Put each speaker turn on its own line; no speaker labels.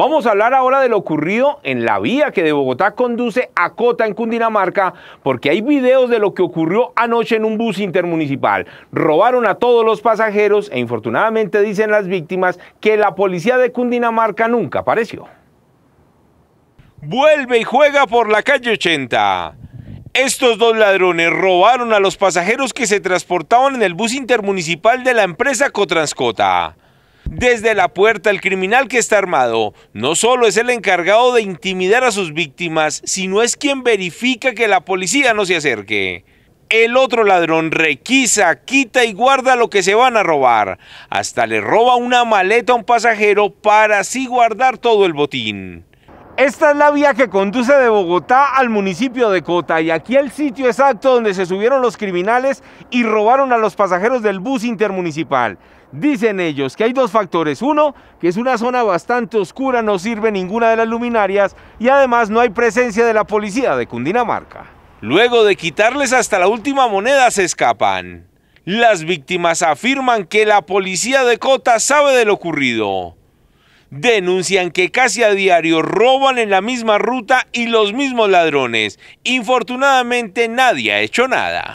Vamos a hablar ahora de lo ocurrido en la vía que de Bogotá conduce a Cota en Cundinamarca, porque hay videos de lo que ocurrió anoche en un bus intermunicipal. Robaron a todos los pasajeros e infortunadamente dicen las víctimas que la policía de Cundinamarca nunca apareció. Vuelve y juega por la calle 80. Estos dos ladrones robaron a los pasajeros que se transportaban en el bus intermunicipal de la empresa Cotranscota desde la puerta. El criminal que está armado no solo es el encargado de intimidar a sus víctimas, sino es quien verifica que la policía no se acerque. El otro ladrón requisa, quita y guarda lo que se van a robar. Hasta le roba una maleta a un pasajero para así guardar todo el botín. Esta es la vía que conduce de Bogotá al municipio de Cota y aquí el sitio exacto donde se subieron los criminales y robaron a los pasajeros del bus intermunicipal. Dicen ellos que hay dos factores. Uno, que es una zona bastante oscura, no sirve ninguna de las luminarias y además no hay presencia de la policía de Cundinamarca. Luego de quitarles hasta la última moneda se escapan. Las víctimas afirman que la policía de Cota sabe de lo ocurrido denuncian que casi a diario roban en la misma ruta y los mismos ladrones. Infortunadamente nadie ha hecho nada.